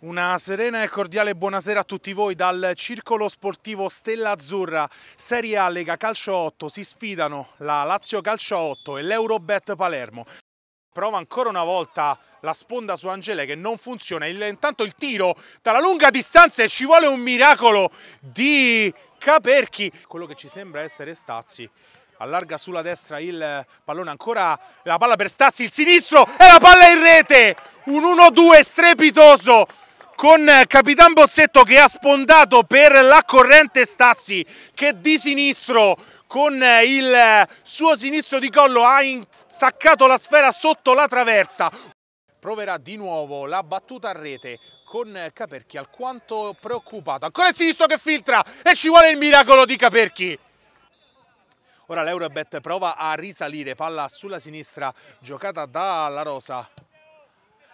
Una serena e cordiale buonasera a tutti voi dal Circolo Sportivo Stella Azzurra. Serie A Lega Calcio 8 si sfidano la Lazio Calcio 8 e l'Eurobet Palermo. Prova ancora una volta la sponda su Angele che non funziona. Il, intanto il tiro dalla lunga distanza e ci vuole un miracolo di Caperchi. Quello che ci sembra essere Stazzi allarga sulla destra il pallone ancora la palla per Stazzi il sinistro e la palla in rete un 1-2 strepitoso con eh, Capitan Bozzetto che ha spondato per la corrente Stazzi che di sinistro con eh, il eh, suo sinistro di collo ha insaccato la sfera sotto la traversa. Proverà di nuovo la battuta a rete con Caperchi alquanto preoccupato. Ancora il sinistro che filtra e ci vuole il miracolo di Caperchi. Ora l'Eurobet prova a risalire, palla sulla sinistra giocata dalla Rosa.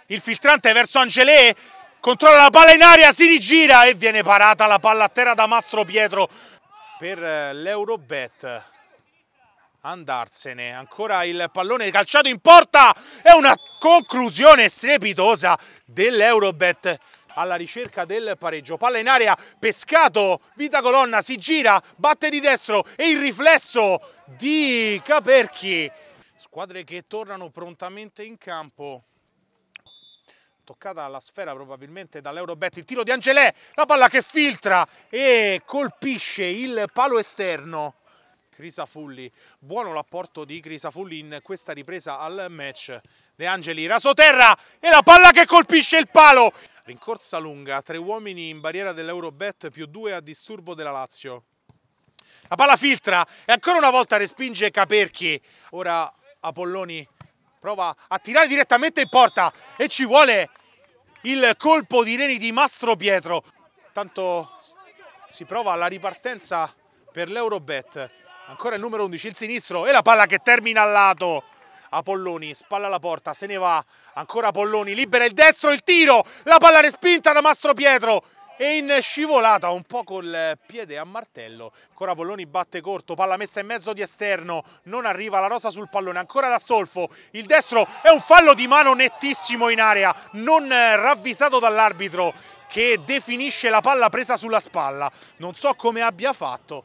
Il filtrante verso Angelè controlla la palla in aria, si rigira e viene parata la palla a terra da Mastro Pietro per eh, l'Eurobet andarsene, ancora il pallone calciato in porta è una conclusione strepitosa dell'Eurobet alla ricerca del pareggio. Palla in aria, pescato, vita colonna, si gira, batte di destro e il riflesso di Caperchi. Squadre che tornano prontamente in campo toccata la sfera probabilmente dall'Eurobet, il tiro di Angelè, la palla che filtra e colpisce il palo esterno. Crisafulli, buono l'apporto di Crisafulli in questa ripresa al match. De Angeli, rasoterra e la palla che colpisce il palo. Rincorsa lunga, tre uomini in barriera dell'Eurobet più due a disturbo della Lazio. La palla filtra e ancora una volta respinge Caperchi. Ora Apolloni prova a tirare direttamente in porta e ci vuole il colpo di reni di Mastro Pietro. Tanto si prova la ripartenza per l'Eurobet. Ancora il numero 11, il sinistro e la palla che termina al lato. Apolloni spalla la porta, se ne va. Ancora Apolloni, libera il destro, il tiro. La palla respinta da Mastro Pietro e in scivolata un po' col eh, piede a martello. Corapolloni batte corto, palla messa in mezzo di esterno, non arriva la rosa sul pallone, ancora da Solfo, il destro è un fallo di mano nettissimo in area, non eh, ravvisato dall'arbitro che definisce la palla presa sulla spalla, non so come abbia fatto.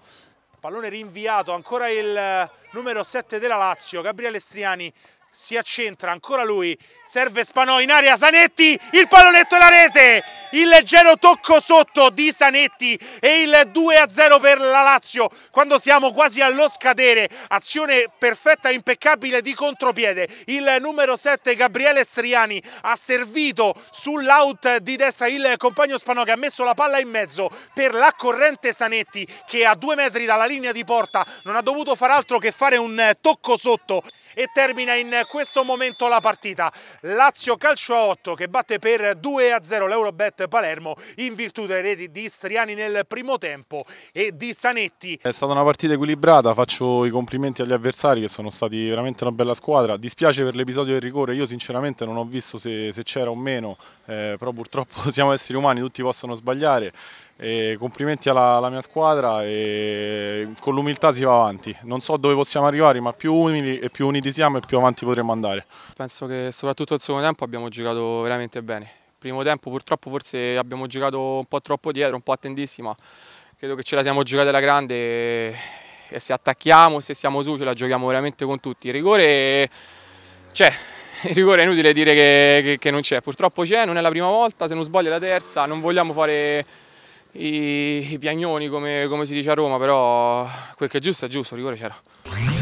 Pallone rinviato, ancora il eh, numero 7 della Lazio, Gabriele Striani si accentra, ancora lui, serve Spanò in aria, Zanetti, il pallonetto e la rete! il leggero tocco sotto di Sanetti e il 2-0 per la Lazio quando siamo quasi allo scadere azione perfetta impeccabile di contropiede il numero 7 Gabriele Striani ha servito sull'out di destra il compagno Spano che ha messo la palla in mezzo per la corrente Sanetti che a due metri dalla linea di porta non ha dovuto far altro che fare un tocco sotto e termina in questo momento la partita Lazio calcio a 8 che batte per 2 a 0 l'Eurobet Sport Palermo in virtù delle reti di Striani nel primo tempo e di Sanetti. È stata una partita equilibrata, faccio i complimenti agli avversari che sono stati veramente una bella squadra. Dispiace per l'episodio del rigore, io sinceramente non ho visto se, se c'era o meno, eh, però purtroppo siamo esseri umani, tutti possono sbagliare. E complimenti alla, alla, mia squadra e con l'umiltà si va avanti. Non so dove possiamo arrivare, ma più umili e più uniti siamo e più avanti potremo andare. Penso che soprattutto il secondo tempo abbiamo giocato veramente bene. Primo tempo purtroppo forse abbiamo giocato un po' troppo dietro, un po' attendissima. Credo che ce la siamo giocata la grande e, e se attacchiamo, se siamo su, ce la giochiamo veramente con tutti. Il rigore c'è, il rigore è inutile dire che, che, che non c'è, purtroppo c'è, non è la prima volta, se non sbaglio è la terza, non vogliamo fare i, i piagnoni come, come si dice a Roma, però quel che è giusto è giusto, il rigore c'era.